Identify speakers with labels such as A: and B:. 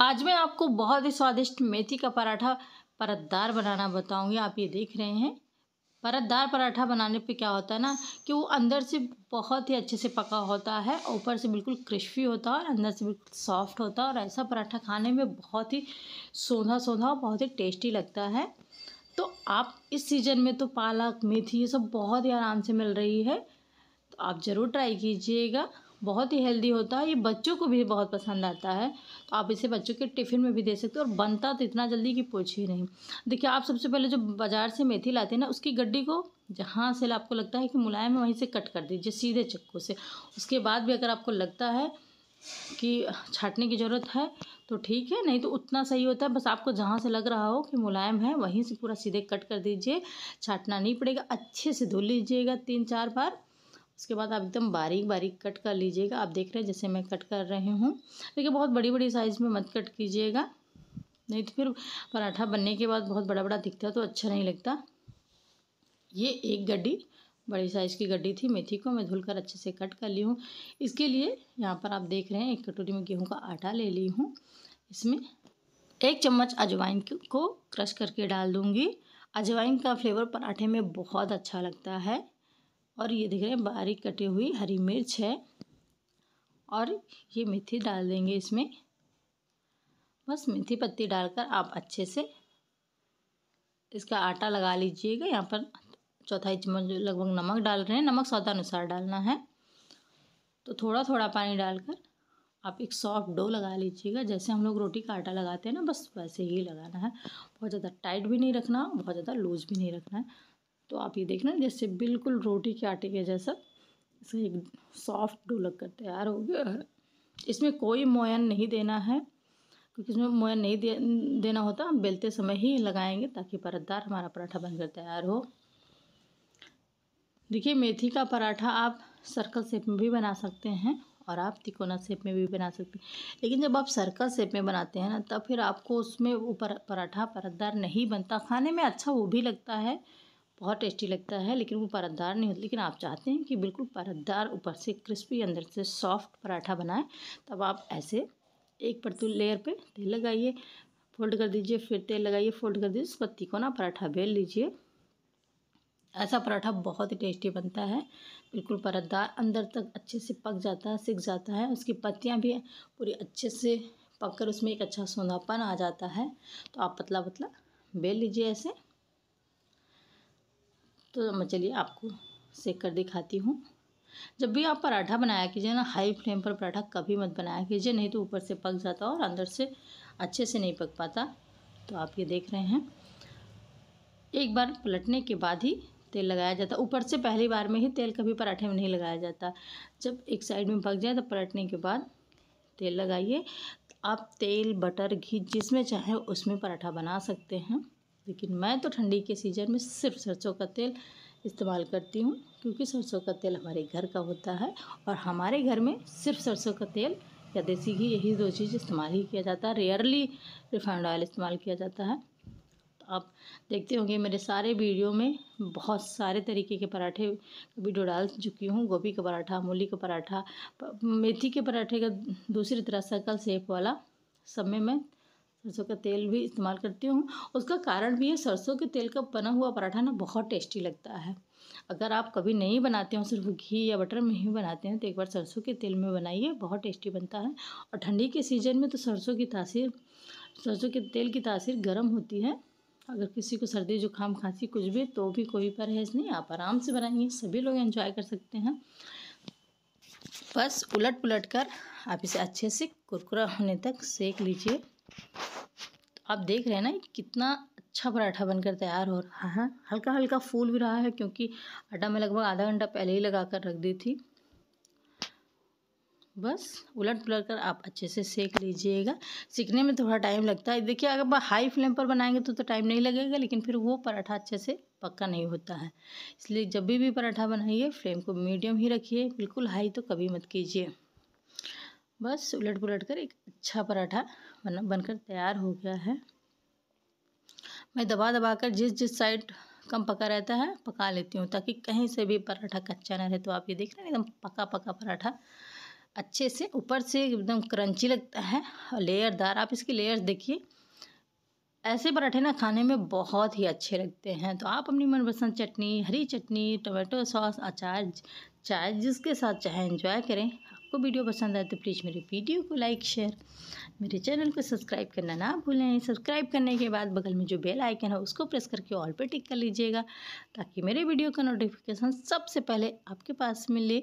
A: आज मैं आपको बहुत ही स्वादिष्ट मेथी का पराठा परतदार बनाना बताऊंगी आप ये देख रहे हैं परतदार पराठा बनाने पे क्या होता है ना कि वो अंदर से बहुत ही अच्छे से पका होता है ऊपर से बिल्कुल क्रिस्पी होता है और अंदर से बिल्कुल सॉफ्ट होता है और ऐसा पराठा खाने में बहुत ही सोंधा सोंधा और बहुत ही टेस्टी लगता है तो आप इस सीज़न में तो पालक मेथी ये सब बहुत ही आराम से मिल रही है तो आप ज़रूर ट्राई कीजिएगा बहुत ही हेल्दी होता है ये बच्चों को भी बहुत पसंद आता है तो आप इसे बच्चों के टिफ़िन में भी दे सकते हो और बनता तो इतना जल्दी कि पूछ ही नहीं देखिए आप सबसे पहले जो बाज़ार से मेथी लाते हैं ना उसकी गड्डी को जहाँ से आपको लगता है कि मुलायम है वहीं से कट कर दीजिए सीधे चक्कू से उसके बाद भी अगर आपको लगता है कि छाटने की ज़रूरत है तो ठीक है नहीं तो उतना सही होता है बस आपको जहाँ से लग रहा हो कि मुलायम है वहीं से पूरा सीधे कट कर दीजिए छाटना नहीं पड़ेगा अच्छे से धो लीजिएगा तीन चार बार उसके बाद आप एकदम बारीक बारीक कट कर लीजिएगा आप देख रहे हैं जैसे मैं कट कर रही हूँ देखिए बहुत बड़ी बड़ी साइज़ में मत कट कीजिएगा नहीं तो फिर पराठा बनने के बाद बहुत बड़ा बड़ा दिखता है तो अच्छा नहीं लगता ये एक गड्डी बड़ी साइज़ की गड्डी थी मेथी को मैं धुलकर अच्छे से कट कर ली हूँ इसके लिए यहाँ पर आप देख रहे हैं एक कटोरी में गेहूँ का आटा ले ली हूँ इसमें एक चम्मच अजवाइन को क्रश करके डाल दूँगी अजवाइन का फ्लेवर पराठे में बहुत अच्छा लगता है और ये देख रहे हैं बारीक कटी हुई हरी मिर्च है और ये मेथी डाल देंगे इसमें बस मेथी पत्ती डालकर आप अच्छे से इसका आटा लगा लीजिएगा यहाँ पर चौथाई चम्मच लगभग नमक डाल रहे हैं नमक स्वादानुसार डालना है तो थोड़ा थोड़ा पानी डालकर आप एक सॉफ्ट डो लगा लीजिएगा जैसे हम लोग रोटी का आटा लगाते हैं ना बस वैसे ही लगाना है बहुत ज़्यादा टाइट भी नहीं रखना बहुत ज़्यादा लूज भी नहीं रखना है तो आप ये देखना जैसे बिल्कुल रोटी के आटे के जैसा इसे एक सॉफ्ट ढोलक कर तैयार हो गया है इसमें कोई मोयन नहीं देना है क्योंकि इसमें मोयन नहीं दे, देना होता हम बेलते समय ही लगाएंगे ताकि परतदार हमारा पराठा बनकर तैयार हो देखिए मेथी का पराठा आप सर्कल शेप में भी बना सकते हैं और आप तिकोना शेप में भी बना सकते हैं लेकिन जब आप सर्कल शेप में बनाते हैं ना तब फिर आपको उसमें वो पराठा परतदार नहीं बनता खाने में अच्छा वो भी लगता है बहुत टेस्टी लगता है लेकिन वो परतदार नहीं होता लेकिन आप चाहते हैं कि बिल्कुल परतदार ऊपर से क्रिस्पी अंदर से सॉफ्ट पराठा बनाएं तब आप ऐसे एक परतुल लेयर पे तेल लगाइए फोल्ड कर दीजिए फिर तेल लगाइए फोल्ड कर दीजिए उस पर तिकोना पराठा बेल लीजिए ऐसा पराठा बहुत ही टेस्टी बनता है बिल्कुल परतदार अंदर तक अच्छे से पक जाता है सिक जाता है उसकी पत्तियाँ भी पूरी अच्छे से पककर उसमें एक अच्छा सोनापन आ जाता है तो आप पतला पतला बेल लीजिए ऐसे तो मैं चलिए आपको सेक कर दिखाती हूँ जब भी आप पराठा बनाया कीजिए ना हाई फ्लेम पर पराठा कभी मत बनाया कीजिए नहीं तो ऊपर से पक जाता और अंदर से अच्छे से नहीं पक पाता तो आप ये देख रहे हैं एक बार पलटने के बाद ही तेल लगाया जाता ऊपर से पहली बार में ही तेल कभी पराठे में नहीं लगाया जाता जब एक साइड में पक जाए तो पलटने के बाद तेल लगाइए आप तेल बटर घी जिसमें चाहे उसमें पराठा बना सकते हैं लेकिन मैं तो ठंडी के सीज़न में सिर्फ सरसों का तेल इस्तेमाल करती हूँ क्योंकि सरसों का तेल हमारे घर का होता है और हमारे घर में सिर्फ सरसों का तेल या देसी घी यही दो चीज़ इस्तेमाल ही किया जाता है रेयरली रिफाइंड ऑयल इस्तेमाल किया जाता है तो आप देखते होंगे मेरे सारे वीडियो में बहुत सारे तरीके के पराठे वीडियो डाल चुकी हूँ गोभी का पराठा मूली का पराठा मेथी के पराठे का दूसरी तरह सकल सेप वाला सब में मैं सरसों का तेल भी इस्तेमाल करती हूँ उसका कारण भी है सरसों के तेल का बना हुआ पराठा ना बहुत टेस्टी लगता है अगर आप कभी नहीं बनाते हो सिर्फ घी या बटर में ही बनाते हैं तो एक बार सरसों के तेल में बनाइए बहुत टेस्टी बनता है और ठंडी के सीज़न में तो सरसों की तासीर सरसों के तेल की तासीर गर्म होती है अगर किसी को सर्दी जुकाम खांसी कुछ भी तो भी कोई परहेज नहीं आप आराम से बनाइए सभी लोग एंजॉय कर सकते हैं बस उलट पुलट कर आप इसे अच्छे से कुरकुरा होने तक सेक लीजिए आप देख रहे हैं ना कितना अच्छा पराठा बनकर तैयार हो रहा है हल्का हल्का फूल भी रहा है क्योंकि आटा मैं लगभग आधा घंटा पहले ही लगा कर रख दी थी बस उलट पुलट कर आप अच्छे से सेक लीजिएगा सीखने में थोड़ा टाइम लगता है देखिए अगर हाई फ्लेम पर बनाएंगे तो तो टाइम नहीं लगेगा लेकिन फिर वो पराठा अच्छे से पक्का नहीं होता है इसलिए जब भी भी पराठा बनाइए फ्लेम को मीडियम ही रखिए बिल्कुल हाई तो कभी मत कीजिए बस उलट पुलट कर एक अच्छा पराठा बना बनकर तैयार हो गया है मैं दबा दबा कर जिस जिस साइड कम पका रहता है पका लेती हूँ ताकि कहीं से भी पराठा कच्चा ना रहे तो आप ये देख रहे हैं एकदम पका पका पराठा अच्छे से ऊपर से एकदम क्रंची लगता है और लेयरदार आप इसकी लेयर्स देखिए ऐसे पराठे ना खाने में बहुत ही अच्छे लगते हैं तो आप अपनी मनपसंद चटनी हरी चटनी टोमेटो सॉस अचार चाय जिसके साथ चाहे इंजॉय करें आपको वीडियो पसंद आए तो प्लीज़ मेरे वीडियो को लाइक शेयर मेरे चैनल को सब्सक्राइब करना ना भूलें सब्सक्राइब करने के बाद बगल में जो बेल आइकन है उसको प्रेस करके ऑल पर टिक कर लीजिएगा ताकि मेरे वीडियो का नोटिफिकेशन सबसे पहले आपके पास मिले